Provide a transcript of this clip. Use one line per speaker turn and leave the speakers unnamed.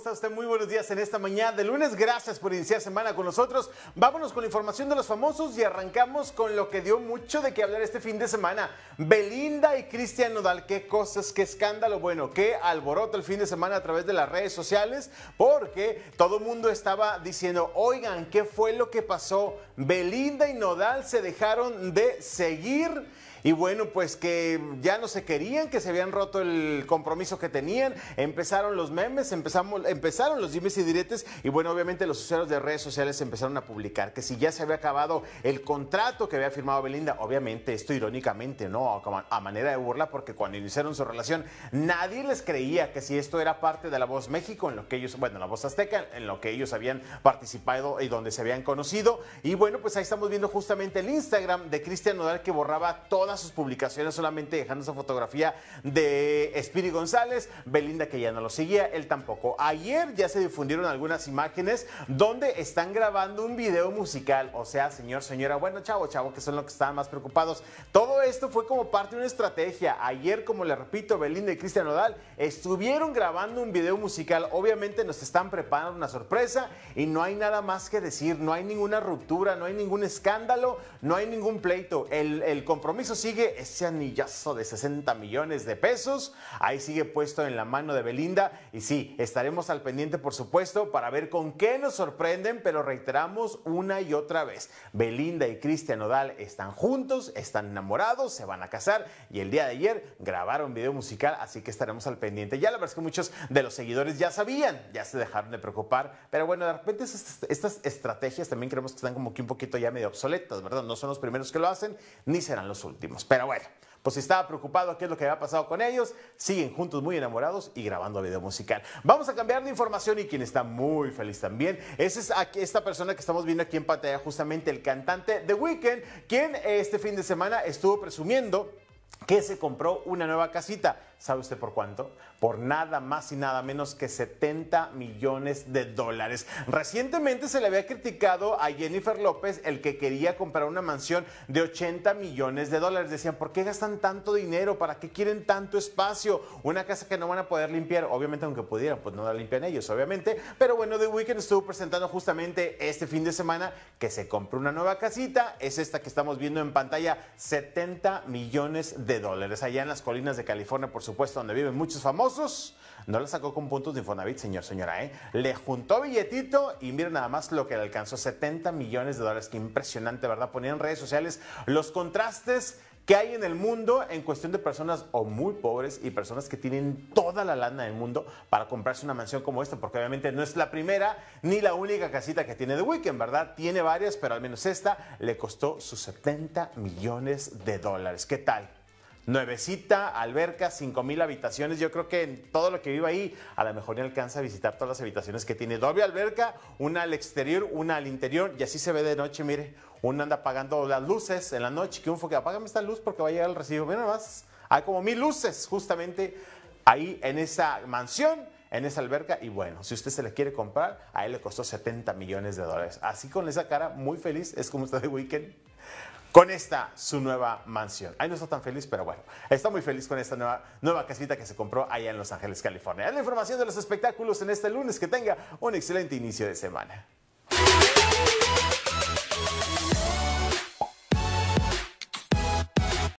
está usted? Muy buenos días en esta mañana de lunes. Gracias por iniciar semana con nosotros. Vámonos con la información de los famosos y arrancamos con lo que dio mucho de qué hablar este fin de semana. Belinda y Cristian Nodal, qué cosas, qué escándalo. Bueno, qué alboroto el fin de semana a través de las redes sociales porque todo el mundo estaba diciendo, oigan, ¿qué fue lo que pasó? Belinda y Nodal se dejaron de seguir. Y bueno, pues que ya no se querían, que se habían roto el compromiso que tenían. Empezaron los memes, empezamos, empezaron los dimes y diretes. Y bueno, obviamente los usuarios de redes sociales empezaron a publicar que si ya se había acabado el contrato que había firmado Belinda, obviamente esto irónicamente, ¿no? A manera de burla, porque cuando iniciaron su relación, nadie les creía que si esto era parte de la Voz México, en lo que ellos, bueno, la Voz Azteca, en lo que ellos habían participado y donde se habían conocido. Y bueno, pues ahí estamos viendo justamente el Instagram de Cristian Nodal que borraba toda sus publicaciones, solamente dejando esa fotografía de Espíritu González, Belinda que ya no lo seguía, él tampoco. Ayer ya se difundieron algunas imágenes donde están grabando un video musical, o sea, señor, señora, bueno, chavo, chavo, que son los que estaban más preocupados. Todo esto fue como parte de una estrategia. Ayer, como le repito, Belinda y Cristian Odal estuvieron grabando un video musical. Obviamente nos están preparando una sorpresa y no hay nada más que decir, no hay ninguna ruptura, no hay ningún escándalo, no hay ningún pleito. El, el compromiso sigue ese anillazo de 60 millones de pesos. Ahí sigue puesto en la mano de Belinda. Y sí, estaremos al pendiente, por supuesto, para ver con qué nos sorprenden, pero reiteramos una y otra vez. Belinda y Cristian Odal están juntos, están enamorados, se van a casar y el día de ayer grabaron video musical, así que estaremos al pendiente. Ya la verdad es que muchos de los seguidores ya sabían, ya se dejaron de preocupar, pero bueno, de repente estas, estas estrategias también creemos que están como que un poquito ya medio obsoletas, ¿verdad? No son los primeros que lo hacen, ni serán los últimos. Pero bueno, pues estaba preocupado qué es lo que había pasado con ellos. Siguen juntos muy enamorados y grabando video musical. Vamos a cambiar de información y quien está muy feliz también esa es esta persona que estamos viendo aquí en pantalla, justamente el cantante The Weekend, quien este fin de semana estuvo presumiendo que se compró una nueva casita. ¿Sabe usted por cuánto? Por nada más y nada menos que 70 millones de dólares. Recientemente se le había criticado a Jennifer López el que quería comprar una mansión de 80 millones de dólares. Decían, ¿por qué gastan tanto dinero? ¿Para qué quieren tanto espacio? Una casa que no van a poder limpiar. Obviamente, aunque pudieran, pues no la limpian ellos, obviamente. Pero bueno, The Weeknd estuvo presentando justamente este fin de semana que se compró una nueva casita. Es esta que estamos viendo en pantalla, 70 millones de dólares. Allá en las colinas de California, por su supuesto donde viven muchos famosos, no la sacó con puntos de Infonavit, señor, señora, ¿eh? Le juntó billetito y miren nada más lo que le alcanzó, 70 millones de dólares. Qué impresionante, ¿verdad? Ponía en redes sociales los contrastes que hay en el mundo en cuestión de personas o muy pobres y personas que tienen toda la lana del mundo para comprarse una mansión como esta, porque obviamente no es la primera ni la única casita que tiene The weekend ¿verdad? Tiene varias, pero al menos esta le costó sus 70 millones de dólares. ¿Qué tal? nuevecita, alberca, 5000 habitaciones. Yo creo que en todo lo que vivo ahí, a lo mejor ni alcanza a visitar todas las habitaciones que tiene. Doble alberca, una al exterior, una al interior, y así se ve de noche, mire. Uno anda apagando las luces en la noche, que un foque, apágame esta luz porque va a llegar el recibo. Mira más, hay como mil luces justamente ahí en esa mansión en esa alberca y bueno, si usted se la quiere comprar, a él le costó 70 millones de dólares. Así con esa cara muy feliz es como usted de weekend con esta su nueva mansión. Ahí no está tan feliz, pero bueno, está muy feliz con esta nueva, nueva casita que se compró allá en Los Ángeles, California. Es la información de los espectáculos en este lunes. Que tenga un excelente inicio de semana.